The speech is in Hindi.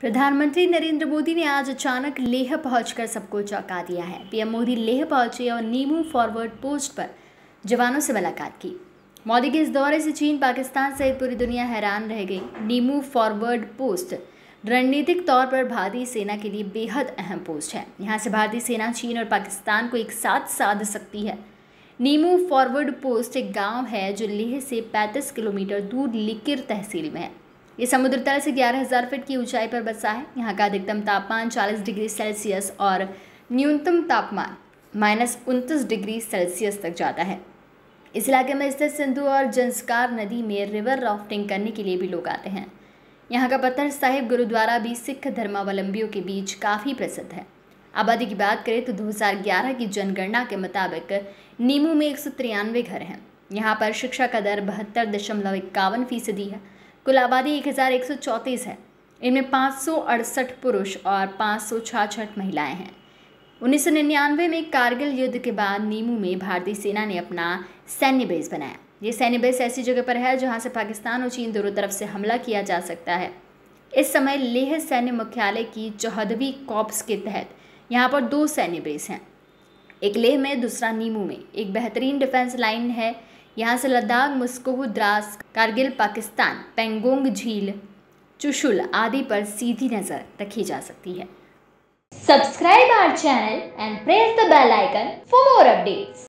प्रधानमंत्री नरेंद्र मोदी ने आज अचानक लेह पहुंचकर सबको चौंका दिया है पीएम मोदी लेह पहुंचे और नीमू फॉरवर्ड पोस्ट पर जवानों से मुलाकात की मोदी के इस दौरे से चीन पाकिस्तान सहित पूरी दुनिया हैरान रह गई नीमू फॉरवर्ड पोस्ट रणनीतिक तौर पर भारतीय सेना के लिए बेहद अहम पोस्ट है यहाँ से भारतीय सेना चीन और पाकिस्तान को एक साथ साध सकती है नीमू फॉरवर्ड पोस्ट एक गांव है जो लेह से 35 किलोमीटर दूर लिकिर तहसील में है ये समुद्र तल से 11,000 फीट की ऊंचाई पर बसा है यहाँ का अधिकतम तापमान 40 डिग्री सेल्सियस और न्यूनतम तापमान माइनस उनतीस डिग्री सेल्सियस तक जाता है इस इलाके में स्थित सिंधु और जंसकार नदी में रिवर राफ्टिंग करने के लिए भी लोग आते हैं यहाँ का पत्थर साहिब गुरुद्वारा भी सिख धर्मावलंबियों के बीच काफ़ी प्रसिद्ध है आबादी की बात करें तो 2011 की जनगणना के मुताबिक नीमू में एक घर हैं यहाँ पर शिक्षा का दर बहत्तर दशमलव इक्यावन फीसदी है कुल आबादी एक हज़ार एक सौ है इनमें पाँच सौ अड़सठ पुरुष और पाँच सौ हैं उन्नीस सौ निन्यानवे में कारगिल युद्ध के बाद नीमू में भारतीय सेना ने अपना सैन्य बेस बनाया ये सैन्य बेस ऐसी जगह पर है जहाँ से पाकिस्तान और चीन दोनों तरफ से हमला किया जा सकता है इस समय लेह सैन्य मुख्यालय की चौहदवी कॉप्स के तहत यहाँ पर दो सैन्य बेस हैं एक लेह में दूसरा नीमू में एक बेहतरीन डिफेंस लाइन है यहाँ से लद्दाख मुस्कोह द्रास कारगिल पाकिस्तान पेंगोंग झील चुशुल आदि पर सीधी नजर रखी जा सकती है subscribe our channel and press the bell icon for more updates